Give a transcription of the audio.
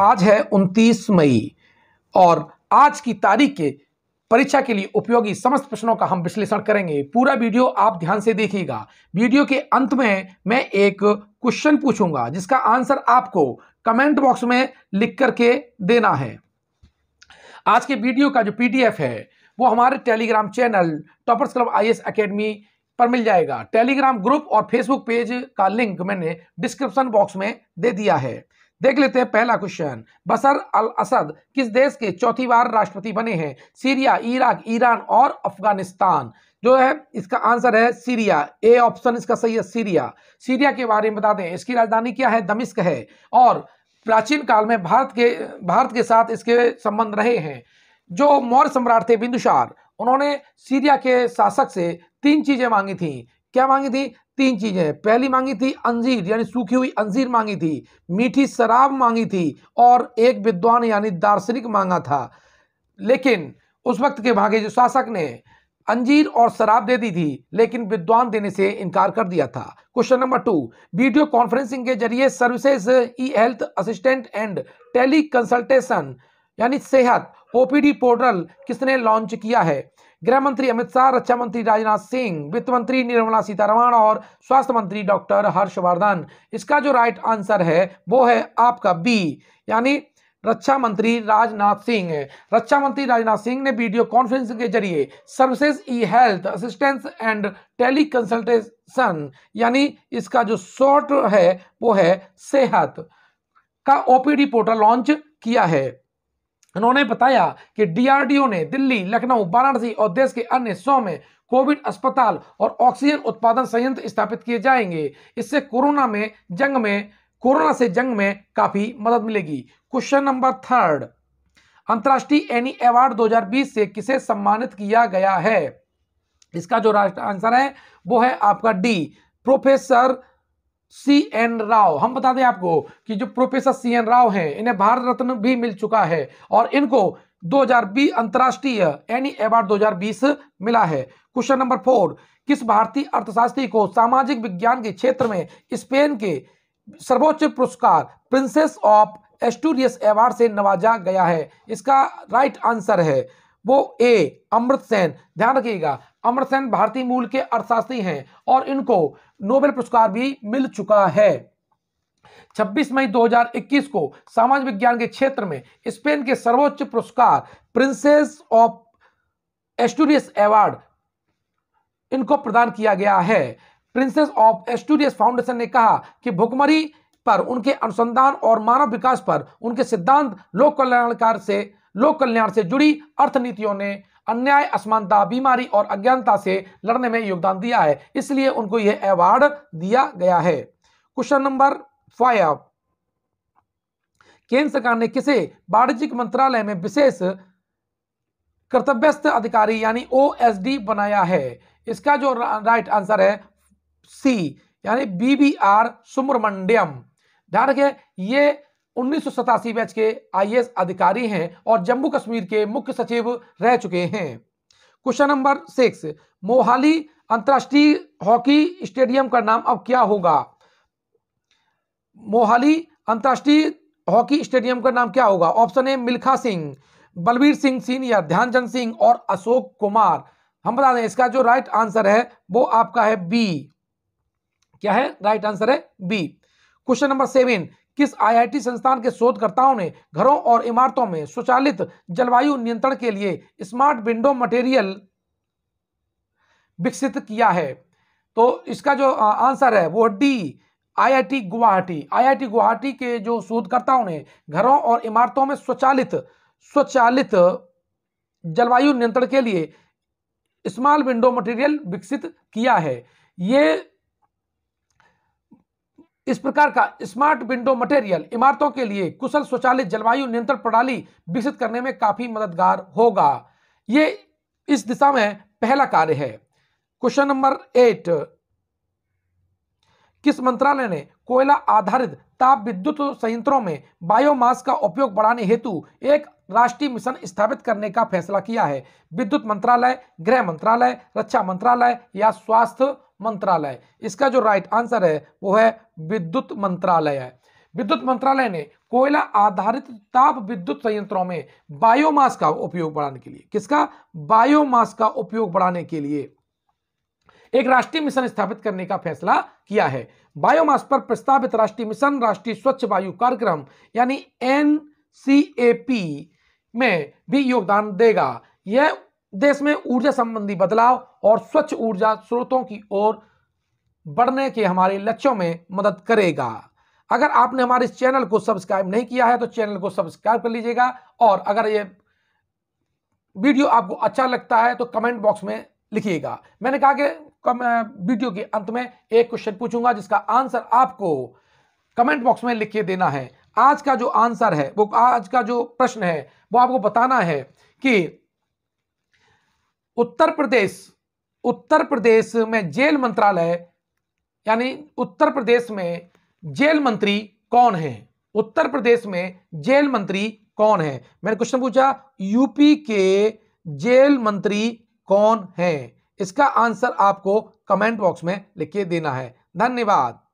आज है 29 मई और आज की तारीख के परीक्षा के लिए उपयोगी समस्त प्रश्नों का हम विश्लेषण करेंगे पूरा वीडियो आप ध्यान से देखिएगा वीडियो के अंत में मैं एक क्वेश्चन पूछूंगा जिसका आंसर आपको कमेंट बॉक्स में लिख करके देना है आज के वीडियो का जो पीडीएफ है वो हमारे Telegram channel toppers club I S academy पर मिल जाएगा टेलीग्राम ग्रुप और फेसबुक पेज का लिंक मैंने डिस्क्रिप्शन बॉक्स में दे दिया है देख लेते हैं पहला क्वेश्चन बसर अल असद किस देश के चौथी बार राष्ट्रपति बने हैं सीरिया इराक ईरान और अफगानिस्तान जो है इसका आंसर है सीरिया ए ऑप्शन इसका सही है सीरिया सीरिया के बारे में बता दें इसकी राजधानी क्या है दमिश्क है और प्राचीन काल में भारत के भारत के साथ इसके संबंध रहे हैं जो मौर्य सम्राट थे बिंदुसार उन्होंने सीरिया के शासक से तीन चीज़ें मांगी थी क्या मांगी थी तीन चीज़ें पहली मांगी थी अंजीर यानी सूखी हुई अंजीर मांगी थी मीठी शराब मांगी थी और एक विद्वान यानी दार्शनिक मांगा था लेकिन उस वक्त के भाग्य जो शासक ने अंजीर और शराब दे दी थी लेकिन विद्वान देने से इनकार कर दिया था question number two video conferencing के जरिए services e health assistant and teleconsultation यानी सेहत ओपीडी पोर्टल किसने लॉन्च किया है गृह मंत्री अमित शाह रक्षा मंत्री राजनाथ सिंह वित्त मंत्री निर्मला सीतारमण और स्वास्थ्य मंत्री डॉक्टर हर्षवर्धन इसका जो राइट आंसर है वो है आपका बी यानी रक्षा मंत्री राजनाथ सिंह रक्षा मंत्री राजनाथ सिंह ने वीडियो कॉन्फ्रेंस के जरिए services e health assistance and teleconsultation यानी इसका जो शॉर्ट है वो है सेहत का ओपीडी पोर्टल लॉन्च किया है उन्होंने बताया कि डीआरडीओ ने दिल्ली लखनऊ वाराणसी और देश के अन्य सौ में कोविड अस्पताल और ऑक्सीजन उत्पादन संयंत्र स्थापित किए जाएंगे इससे कोरोना में जंग में कोरोना से जंग में काफी मदद मिलेगी क्वेश्चन नंबर थर्ड अंतर्राष्ट्रीय एनी अवार्ड 2020 से किसे सम्मानित किया गया है इसका जो राष्ट्र आंसर है वो है आपका the professor C N Rao हम बता दें आपको कि जो प्रोफेसर सी एन राव हैं इन्हें भारत रत्न भी मिल चुका है और इनको 2020 अंतरराष्ट्रीय एनी अवार्ड 2020 मिला है क्वेश्चन नंबर फोर किस भारतीय अर्थशास्त्री को सामाजिक विज्ञान के क्षेत्र में स्पेन के सर्वोच्च पुरस्कार प्रिंसेस ऑफ एस्टूरियस अवार्ड से नवाजा गया है इसका राइट आंसर है वो ए अमृत सेन ध्यान रखिएगा अमरसेन भारतीय मूल के अर्थशास्त्री हैं और इनको नोबेल पुरस्कार भी मिल चुका है 26 मई 2021 को सामाजिक विज्ञान के क्षेत्र में स्पेन के सर्वोच्च पुरस्कार प्रिंसेस ऑफ एस्टूरियस अवार्ड इनको प्रदान किया गया है प्रिंसेस ऑफ एस्टूरियस फाउंडेशन ने कहा कि भुखमरी पर उनके अनुसंधान और मानव विकास पर उनके सिद्धांत लोक कल्याणकार से लोक कल्याण से जुड़ी अर्थनीतियों ने अन्याय असमानता बीमारी और अज्ञानता से लड़ने में योगदान दिया है इसलिए उनको यह अवार्ड दिया गया है क्वेश्चन नंबर फाइव केंद्र सरकार ने किसे वाणिज्यिक मंत्रालय में विशेष कर्तव्यस्थ अधिकारी यानी ओ बनाया है इसका जो राइट आंसर है सी यानी बी बी आर सुब्रमण्यम ध्यान रखें ये उन्नीस बैच के आईएएस अधिकारी हैं और जम्मू कश्मीर के मुख्य सचिव रह चुके हैं क्वेश्चन नंबर सिक्स मोहाली अंतर्राष्ट्रीय हॉकी स्टेडियम का नाम अब क्या होगा मोहाली अंतर्राष्ट्रीय हॉकी स्टेडियम का नाम क्या होगा option A Milkha Singh Balbir Singh senior Dhyanchand Singh और अशोक कुमार हम बता दें इसका जो राइट आंसर है वो आपका है बी क्या है राइट आंसर है बी क्वेश्चन नंबर सेवन किस आईआईटी संस्थान के शोधकर्ताओं ने घरों और इमारतों में स्वचालित जलवायु नियंत्रण के लिए स्मार्ट विंडो मटेरियल विकसित किया है तो इसका जो आंसर है वो D IIT Guwahati IIT Guwahati के जो शोधकर्ताओं ने घरों और इमारतों में स्वचालित स्वचालित जलवायु नियंत्रण के लिए स्मॉल विंडो मटेरियल विकसित किया है ये इस प्रकार का स्मार्ट विंडो मटेरियल इमारतों के लिए कुशल स्वचालित जलवायु नियंत्रण प्रणाली विकसित करने में काफ़ी मददगार होगा ये इस दिशा में पहला कार्य है क्वेश्चन नंबर एट किस मंत्रालय ने कोयला आधारित ताप विद्युत संयंत्रों में बायोमास का उपयोग बढ़ाने हेतु एक राष्ट्रीय मिशन स्थापित करने का फैसला किया है विद्युत मंत्रालय गृह मंत्रालय रक्षा मंत्रालय या स्वास्थ्य मंत्रालय इसका जो राइट आंसर है वो है विद्युत मंत्रालय है विद्युत मंत्रालय ने कोयला आधारित ताप विद्युत संयंत्रों में बायोमास का उपयोग बढ़ाने के लिए किसका बायोमास का उपयोग बढ़ाने के लिए एक राष्ट्रीय मिशन स्थापित करने का फैसला किया है बायोमास पर प्रस्तावित राष्ट्रीय मिशन राष्ट्रीय स्वच्छ वायु कार्यक्रम यानी एन में भी योगदान देगा यह देश में ऊर्जा संबंधी बदलाव और स्वच्छ ऊर्जा स्रोतों की ओर बढ़ने के हमारे लक्ष्यों में मदद करेगा अगर आपने हमारे इस चैनल को सब्सक्राइब नहीं किया है तो चैनल को सब्सक्राइब कर लीजिएगा और अगर ये वीडियो आपको अच्छा लगता है तो कमेंट बॉक्स में लिखिएगा मैंने कहा कि वीडियो के अंत में एक क्वेश्चन पूछूंगा जिसका आंसर आपको कमेंट बॉक्स में लिख के देना है आज का जो आंसर है वो आज का जो प्रश्न है वो आपको बताना है कि उत्तर प्रदेश उत्तर प्रदेश में जेल मंत्रालय यानी उत्तर प्रदेश में जेल मंत्री कौन है उत्तर प्रदेश में जेल मंत्री कौन है मैंने क्वेश्चन पूछा यूपी के जेल मंत्री कौन है इसका आंसर आपको कमेंट बॉक्स में लिख के देना है धन्यवाद